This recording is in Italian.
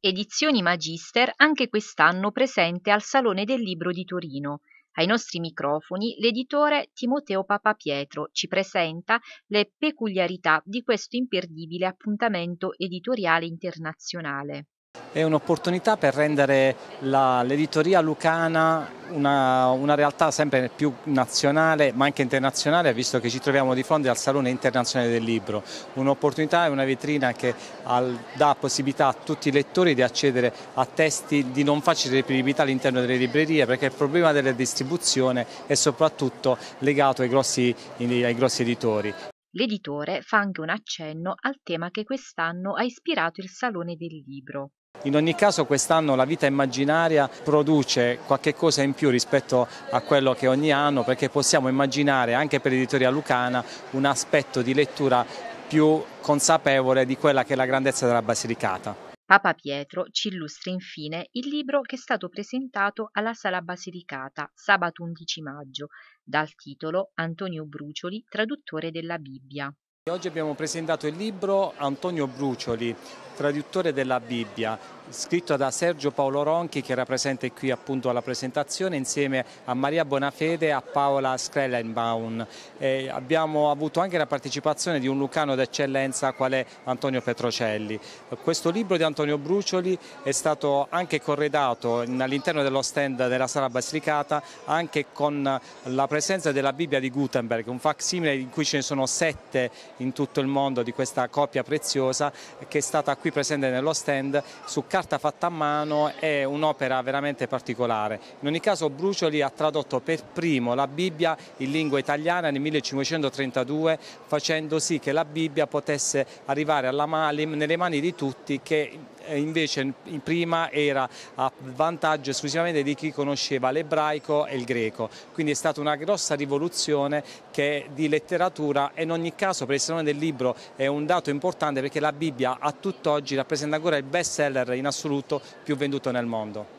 Edizioni Magister anche quest'anno presente al Salone del Libro di Torino. Ai nostri microfoni l'editore Timoteo Papapietro ci presenta le peculiarità di questo imperdibile appuntamento editoriale internazionale. È un'opportunità per rendere l'editoria lucana una, una, realtà sempre più nazionale ma anche internazionale visto che ci troviamo di fronte al Salone Internazionale del Libro. Un'opportunità e una vetrina che al, dà possibilità a tutti i lettori di accedere a testi di non facile reperibilità all'interno delle librerie perché il problema della distribuzione è soprattutto legato ai grossi, ai grossi editori. L'editore fa anche un accenno al tema che quest'anno ha ispirato il Salone del Libro, in ogni caso quest'anno la vita immaginaria produce qualche cosa in più rispetto a quello che ogni anno perché possiamo immaginare anche per l'editoria lucana un aspetto di lettura più consapevole di quella che è la grandezza della Basilicata. Papa Pietro ci illustra infine il libro che è stato presentato alla Sala Basilicata sabato 11 maggio dal titolo Antonio Brucioli, traduttore della Bibbia. Oggi abbiamo presentato il libro Antonio Brucioli, traduttore della Bibbia, scritto da Sergio Paolo Ronchi che era presente qui appunto alla presentazione insieme a Maria Bonafede e a Paola Screllenbaum. E abbiamo avuto anche la partecipazione di un lucano d'eccellenza qual è Antonio Petrocelli. Questo libro di Antonio Brucioli è stato anche corredato all'interno dello stand della Sala Basilicata anche con la presenza della Bibbia di Gutenberg, un facsimile in cui ce ne sono sette in tutto il mondo di questa coppia preziosa che è stata qui qui presente nello stand su carta fatta a mano è un'opera veramente particolare. In ogni caso Brucioli ha tradotto per primo la Bibbia in lingua italiana nel 1532 facendo sì che la Bibbia potesse arrivare alla ma nelle mani di tutti che eh, invece prima era a vantaggio esclusivamente di chi conosceva l'ebraico e il greco, quindi è stata una grossa rivoluzione di letteratura e in ogni caso per il salone del libro è un dato importante perché la Bibbia a tutt'oggi rappresenta ancora il best seller in assoluto più venduto nel mondo.